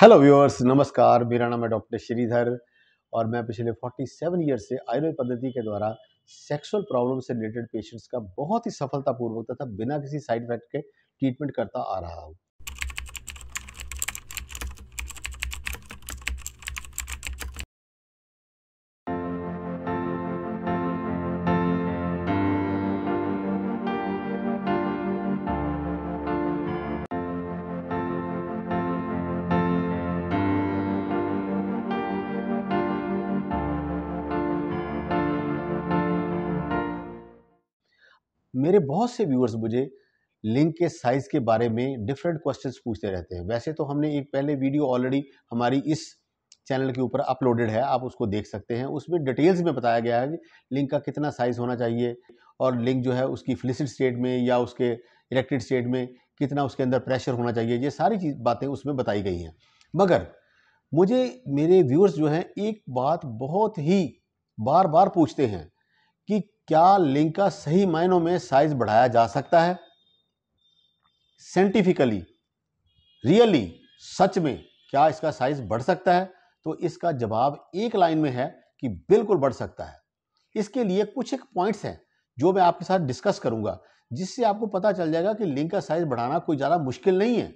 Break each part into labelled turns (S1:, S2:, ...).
S1: hello viewers नमस्कार मेरा नाम है डॉक्टर श्रीधर और मैं पिछले 47 ईयर से आयुर्वेद पद्धति के द्वारा सेक्सुअल प्रॉब्लम से रिलेटेड पेशेंट्स का बहुत ही सफलतापूर्वक तथा बिना किसी साइड इफेक्ट के ट्रीटमेंट करता आ रहा हूँ मेरे बहुत से व्यूअर्स मुझे लिंक के साइज़ के बारे में डिफरेंट क्वेश्चंस पूछते रहते हैं वैसे तो हमने एक पहले वीडियो ऑलरेडी हमारी इस चैनल के ऊपर अपलोडेड है आप उसको देख सकते हैं उसमें डिटेल्स में बताया गया है कि लिंक का कितना साइज़ होना चाहिए और लिंक जो है उसकी फ्लिसिड स्टेट में या उसके इलेक्ट्रिक स्टेट में कितना उसके अंदर प्रेशर होना चाहिए ये सारी चीज़ बातें उसमें बताई गई हैं मगर मुझे मेरे व्यूअर्स जो हैं एक बात बहुत ही बार बार पूछते हैं क्या लिंग का सही मायनों में साइज बढ़ाया जा सकता है साइंटिफिकली रियली सच में क्या इसका साइज बढ़ सकता है तो इसका जवाब एक लाइन में है कि बिल्कुल बढ़ सकता है इसके लिए कुछ एक पॉइंट्स हैं जो मैं आपके साथ डिस्कस करूंगा जिससे आपको पता चल जाएगा कि लिंग का साइज बढ़ाना कोई ज़्यादा मुश्किल नहीं है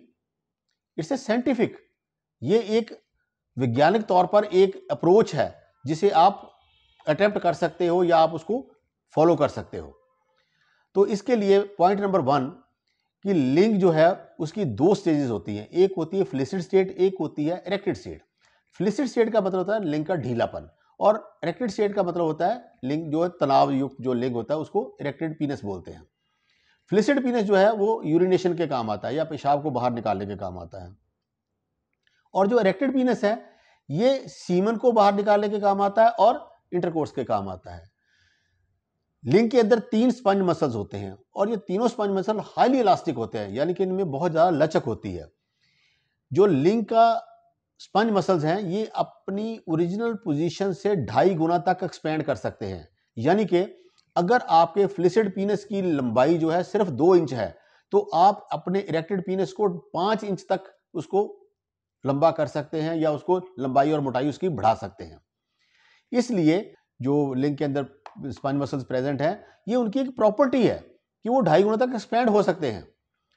S1: इट्स ए साइंटिफिक ये एक वैज्ञानिक तौर पर एक अप्रोच है जिसे आप अटेम्प्ट कर सकते हो या आप उसको फॉलो कर सकते हो तो इसके लिए पॉइंट नंबर वन कि लिंग जो है उसकी दो स्टेजेस होती हैं एक होती है फ्लिसिड स्टेट एक होती है इरेक्टेड स्टेट फ्लिसिड स्टेट का मतलब होता है लिंग का ढीलापन और इरेक्टेड स्टेट का मतलब होता है लिंग जो है तनाव युक्त जो लिंग होता है उसको इरेक्टेड पीनस बोलते हैं फ्लिसिड पीनस जो है वो यूरिनेशन के काम आता है या पेशाब को बाहर निकालने के काम आता है और जो इरेक्टेड पीनस है ये सीमन को बाहर निकालने के काम आता है और इंटरकोर्स के काम आता है लिंग के अंदर तीन स्पंज मसल्स होते हैं और ये तीनों स्पंज मसल हाईली इलास्टिक होते हैं यानी कि इनमें बहुत ज़्यादा लचक होती है जो लिंग का स्पंज मसल्स हैं ये अपनी ओरिजिनल पोजीशन से ढाई गुना तक एक्सपेंड कर सकते हैं यानी कि अगर आपके फ्लिसिड पीनस की लंबाई जो है सिर्फ दो इंच है तो आप अपने इरेक्टेड पीनस को पाँच इंच तक उसको लंबा कर सकते हैं या उसको लंबाई और मोटाई उसकी बढ़ा सकते हैं इसलिए जो लिंग के अंदर स्पाइन मसल्स प्रेजेंट हैं ये उनकी एक प्रॉपर्टी है कि वो ढाई गुना तक एक्सपेंड हो सकते हैं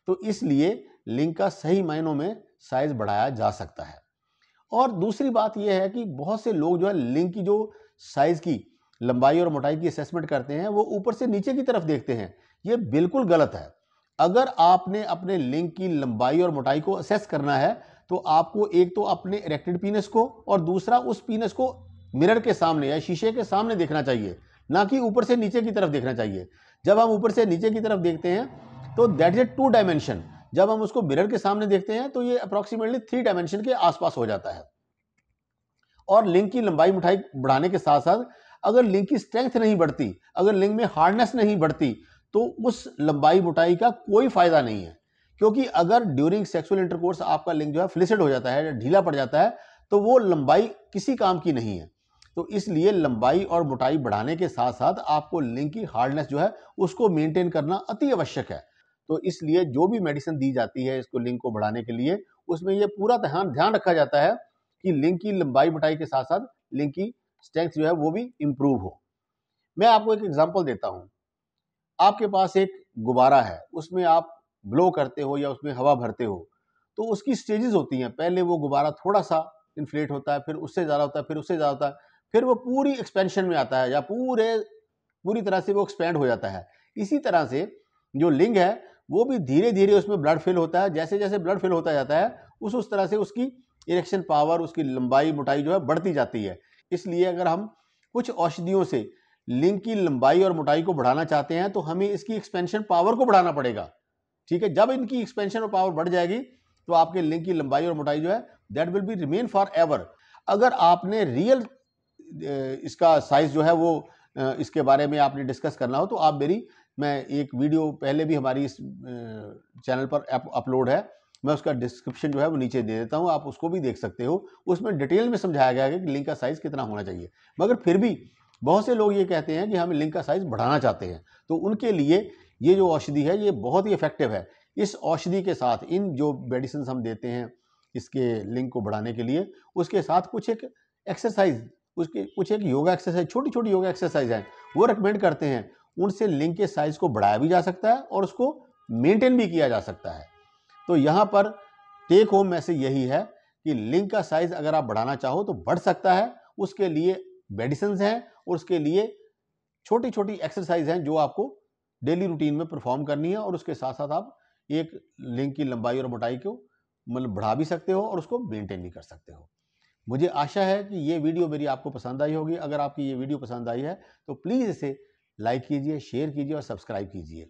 S1: तो इसलिए लिंग का सही मायनों में साइज बढ़ाया जा सकता है और दूसरी बात यह है कि बहुत से लोग जो है लिंग की जो साइज की लंबाई और मोटाई की असेसमेंट करते हैं वो ऊपर से नीचे की तरफ देखते हैं ये बिल्कुल गलत है अगर आपने अपने लिंग की लंबाई और मोटाई को असेस करना है तो आपको एक तो अपने इरेक्टेड पीनस को और दूसरा उस पीनस को मिरर के सामने या शीशे के सामने देखना चाहिए ना कि ऊपर से नीचे की तरफ देखना चाहिए जब हम ऊपर से नीचे की तरफ देखते हैं तो that is a two dimension जब हम उसको मिरर के सामने देखते हैं तो ये अप्रॉक्सीमेटली थ्री डायमेंशन के आसपास हो जाता है और लिंक की लंबाई मिठाई बढ़ाने के साथ साथ अगर लिंक की स्ट्रेंथ नहीं बढ़ती अगर लिंक में हार्डनेस नहीं बढ़ती तो उस लंबाई मोटाई का कोई फायदा नहीं है क्योंकि अगर ड्यूरिंग सेक्सुअल इंटरकोर्स आपका लिंक जो है फ्लिसिड हो जाता है ढीला पड़ जाता है तो वो लंबाई किसी काम की नहीं है तो इसलिए लंबाई और मोटाई बढ़ाने के साथ साथ आपको लिंग की हार्डनेस जो है उसको मेंटेन करना अति आवश्यक है तो इसलिए जो भी मेडिसिन दी जाती है इसको लिंग को बढ़ाने के लिए उसमें यह पूरा ध्यान ध्यान रखा जाता है कि लिंग की लंबाई मोटाई के साथ साथ लिंग की स्ट्रेंथ जो है वो भी इम्प्रूव हो मैं आपको एक एग्जाम्पल देता हूँ आपके पास एक गुब्बारा है उसमें आप ब्लो करते हो या उसमें हवा भरते हो तो उसकी स्टेजेस होती हैं पहले वो गुब्बारा थोड़ा सा इन्फ्लेट होता है फिर उससे ज़्यादा होता है फिर उससे ज़्यादा होता है फिर वो पूरी एक्सपेंशन में आता है या पूरे पूरी तरह से वो एक्सपेंड हो जाता है इसी तरह से जो लिंग है वो भी धीरे धीरे उसमें ब्लड फिल होता है जैसे जैसे ब्लड फिल होता जाता है उस उस तरह से उसकी इरेक्शन पावर उसकी लंबाई मोटाई जो है बढ़ती जाती है इसलिए अगर हम कुछ औषधियों से लिंग की लंबाई और मोटाई को बढ़ाना चाहते हैं तो हमें इसकी एक्सपेंशन पावर को बढ़ाना पड़ेगा ठीक है जब इनकी एक्सपेंशन और पावर बढ़ जाएगी तो आपके लिंग की लंबाई और मोटाई जो है that will be remain forever अगर आपने रियल इसका साइज़ जो है वो इसके बारे में आपने डिस्कस करना हो तो आप मेरी मैं एक वीडियो पहले भी हमारी इस चैनल पर अपलोड है मैं उसका डिस्क्रिप्शन जो है वो नीचे दे देता हूँ आप उसको भी देख सकते हो उसमें डिटेल में समझाया गया है कि लिंक का साइज़ कितना होना चाहिए मगर फिर भी बहुत से लोग ये कहते हैं कि हम लिंक का साइज़ बढ़ाना चाहते हैं तो उनके लिए ये जो औषधि है ये बहुत ही इफ़ेक्टिव है इस औषधि के साथ इन जो मेडिसिन हम देते हैं इसके लिंक को बढ़ाने के लिए उसके साथ कुछ एक एक्सरसाइज उसके कुछ एक योगा एक्सरसाइज छोटी छोटी योगा एक्सरसाइज हैं वो रिकमेंड करते हैं उनसे लिंक के साइज को बढ़ाया भी जा सकता है और उसको मेंटेन भी किया जा सकता है तो यहाँ पर टेक होम मैसेज यही है कि लिंक का साइज अगर आप बढ़ाना चाहो तो बढ़ सकता है उसके लिए मेडिसिन हैं और उसके लिए छोटी छोटी एक्सरसाइज हैं जो आपको डेली रूटीन में परफॉर्म करनी है और उसके साथ साथ आप एक लिंक की लंबाई और मोटाई को मतलब बढ़ा भी सकते हो और उसको मेंटेन भी कर सकते हो मुझे आशा है कि ये वीडियो मेरी आपको पसंद आई होगी अगर आपकी ये वीडियो पसंद आई है तो प्लीज़ इसे लाइक कीजिए शेयर कीजिए और सब्सक्राइब कीजिए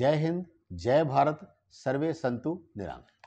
S1: जय हिंद जय भारत सर्वे संतु निरामय